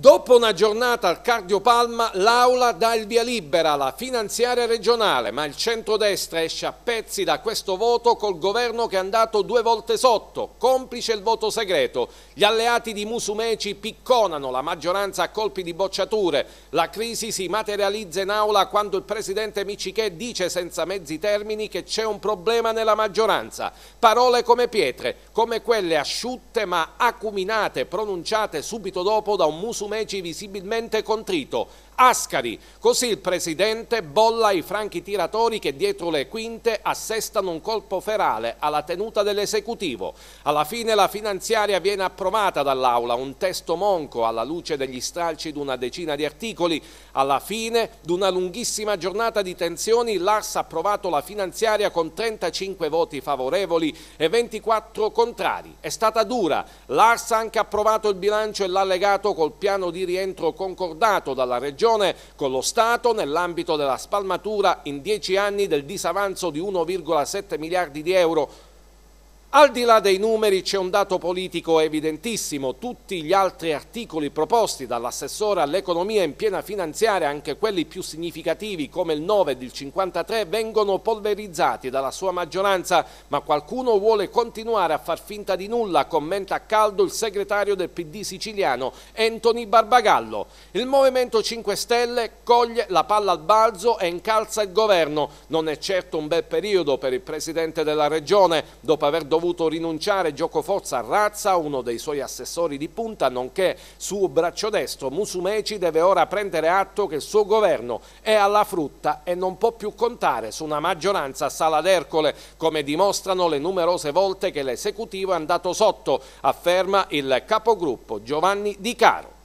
Dopo una giornata al cardiopalma, l'Aula dà il via libera alla finanziaria regionale, ma il centrodestra esce a pezzi da questo voto col governo che è andato due volte sotto, complice il voto segreto. Gli alleati di Musumeci picconano la maggioranza a colpi di bocciature. La crisi si materializza in aula quando il presidente Micichè dice senza mezzi termini che c'è un problema nella maggioranza. Parole come pietre, come quelle asciutte ma acuminate, pronunciate subito dopo da un Musumeci Musumeci visibilmente contrito. Ascari, così il presidente bolla i franchi tiratori che dietro le quinte assestano un colpo ferale alla tenuta dell'esecutivo. Alla fine la finanziaria viene approvata dall'Aula, un testo monco alla luce degli stralci di una decina di articoli. Alla fine di una lunghissima giornata di tensioni l'Ars ha approvato la finanziaria con 35 voti favorevoli e 24 contrari. È stata dura. L'Ars ha anche approvato il bilancio e l'allegato col piano piano di rientro concordato dalla Regione con lo Stato nell'ambito della spalmatura in dieci anni del disavanzo di 1,7 miliardi di euro al di là dei numeri c'è un dato politico evidentissimo, tutti gli altri articoli proposti dall'assessore all'economia in piena finanziaria, anche quelli più significativi come il 9 ed il 53, vengono polverizzati dalla sua maggioranza, ma qualcuno vuole continuare a far finta di nulla, commenta a caldo il segretario del PD siciliano Anthony Barbagallo. Il Movimento 5 Stelle coglie la palla al balzo e incalza il governo. Non è certo un bel periodo per il presidente della regione, dopo aver dovuto dovuto rinunciare giocoforza a Razza, uno dei suoi assessori di punta, nonché suo braccio destro. Musumeci deve ora prendere atto che il suo governo è alla frutta e non può più contare su una maggioranza a sala d'Ercole, come dimostrano le numerose volte che l'esecutivo è andato sotto, afferma il capogruppo Giovanni Di Caro.